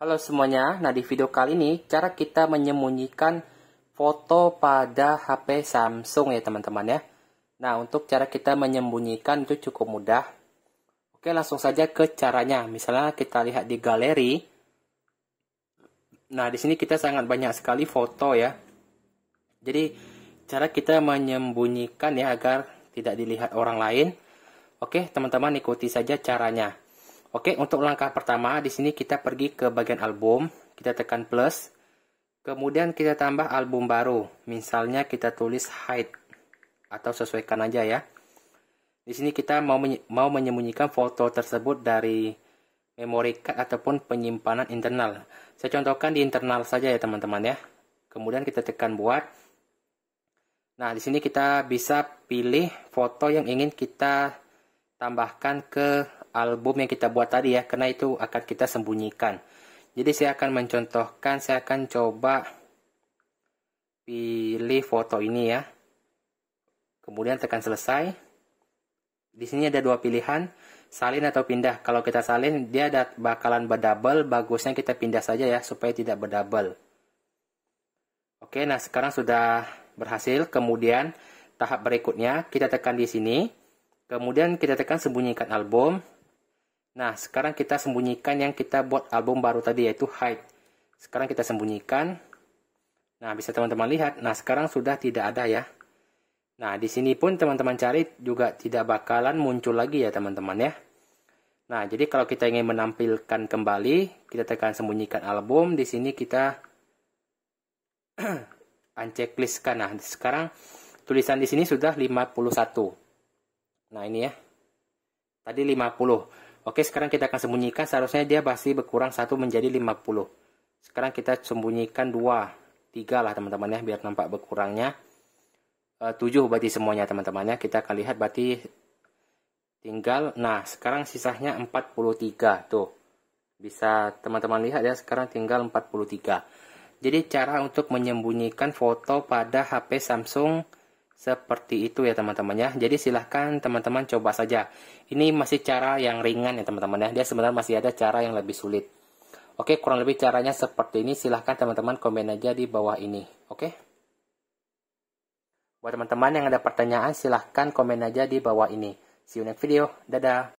Halo semuanya, nah di video kali ini cara kita menyembunyikan foto pada HP Samsung ya teman-teman ya. Nah untuk cara kita menyembunyikan itu cukup mudah. Oke langsung saja ke caranya. Misalnya kita lihat di galeri. Nah di sini kita sangat banyak sekali foto ya. Jadi cara kita menyembunyikan ya agar tidak dilihat orang lain Oke, teman-teman ikuti saja caranya. Oke, untuk langkah pertama di sini kita pergi ke bagian album, kita tekan plus. Kemudian kita tambah album baru. Misalnya kita tulis hide atau sesuaikan aja ya. Di sini kita mau menye mau menyembunyikan foto tersebut dari memory card ataupun penyimpanan internal. Saya contohkan di internal saja ya teman-teman ya. Kemudian kita tekan buat. Nah, di sini kita bisa pilih foto yang ingin kita tambahkan ke album yang kita buat tadi ya, karena itu akan kita sembunyikan. Jadi saya akan mencontohkan, saya akan coba pilih foto ini ya. Kemudian tekan selesai. Di sini ada dua pilihan, salin atau pindah. Kalau kita salin, dia bakalan berdouble, bagusnya kita pindah saja ya, supaya tidak berdouble. Oke, nah sekarang sudah berhasil. Kemudian tahap berikutnya, kita tekan di sini Kemudian kita tekan sembunyikan album. Nah, sekarang kita sembunyikan yang kita buat album baru tadi yaitu hide. Sekarang kita sembunyikan. Nah, bisa teman-teman lihat. Nah, sekarang sudah tidak ada ya. Nah, di sini pun teman-teman cari juga tidak bakalan muncul lagi ya teman-teman ya. Nah, jadi kalau kita ingin menampilkan kembali, kita tekan sembunyikan album. Di sini kita unchecklistkan. Nah, sekarang tulisan di sini sudah 51. Nah ini ya. Tadi 50. Oke sekarang kita akan sembunyikan seharusnya dia pasti berkurang 1 menjadi 50. Sekarang kita sembunyikan 2. 3 lah teman-teman ya biar nampak berkurangnya. E, eh, 7 berarti semuanya teman-teman ya. Kita akan lihat berarti tinggal. Nah sekarang sisanya 43 tuh. Bisa teman-teman lihat ya sekarang tinggal 43. Jadi cara untuk menyembunyikan foto pada HP Samsung seperti itu ya teman-teman ya. Jadi silahkan teman-teman coba saja. Ini masih cara yang ringan ya teman-teman ya. Dia sebenarnya masih ada cara yang lebih sulit. Oke kurang lebih caranya seperti ini. Silahkan teman-teman komen aja di bawah ini. Oke. Buat teman-teman yang ada pertanyaan silahkan komen aja di bawah ini. See you next video. Dadah.